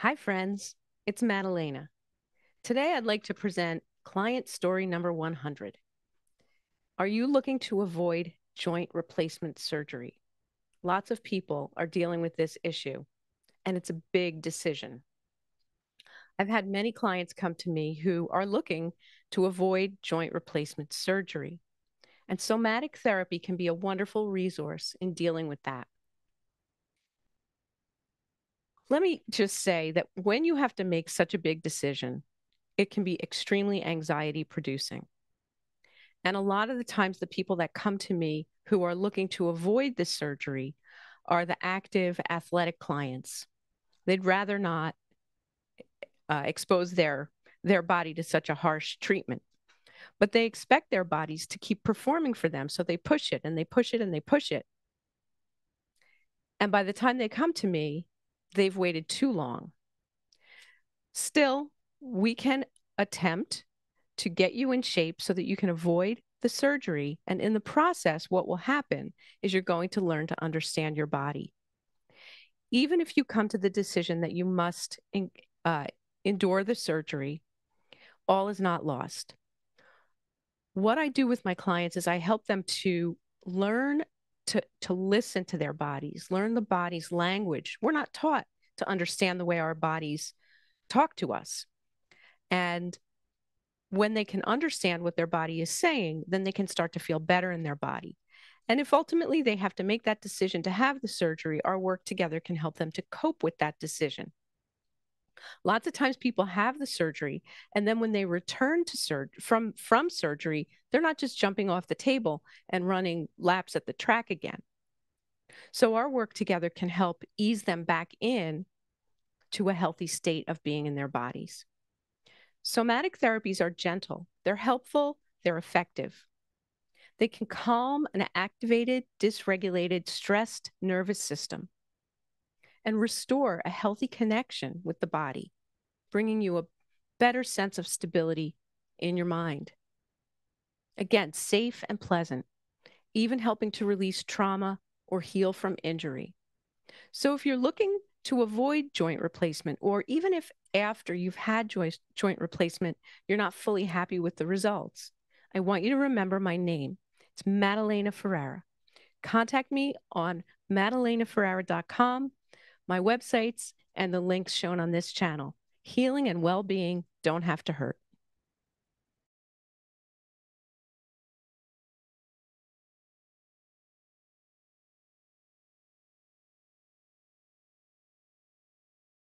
Hi, friends. It's Madalena. Today, I'd like to present client story number 100. Are you looking to avoid joint replacement surgery? Lots of people are dealing with this issue, and it's a big decision. I've had many clients come to me who are looking to avoid joint replacement surgery. And somatic therapy can be a wonderful resource in dealing with that let me just say that when you have to make such a big decision, it can be extremely anxiety producing. And a lot of the times, the people that come to me who are looking to avoid the surgery are the active athletic clients. They'd rather not uh, expose their, their body to such a harsh treatment. But they expect their bodies to keep performing for them. So they push it and they push it and they push it. And by the time they come to me, they've waited too long. Still, we can attempt to get you in shape so that you can avoid the surgery. And in the process, what will happen is you're going to learn to understand your body. Even if you come to the decision that you must in, uh, endure the surgery, all is not lost. What I do with my clients is I help them to learn to to listen to their bodies learn the body's language we're not taught to understand the way our bodies talk to us and when they can understand what their body is saying then they can start to feel better in their body and if ultimately they have to make that decision to have the surgery our work together can help them to cope with that decision Lots of times people have the surgery and then when they return to sur- from from surgery, they're not just jumping off the table and running laps at the track again. So our work together can help ease them back in to a healthy state of being in their bodies. Somatic therapies are gentle, they're helpful, they're effective. They can calm an activated, dysregulated, stressed nervous system and restore a healthy connection with the body, bringing you a better sense of stability in your mind. Again, safe and pleasant, even helping to release trauma or heal from injury. So, if you're looking to avoid joint replacement, or even if after you've had joint replacement, you're not fully happy with the results, I want you to remember my name. It's Madalena Ferrara. Contact me on madalenaferrara.com my websites, and the links shown on this channel. Healing and well being don't have to hurt.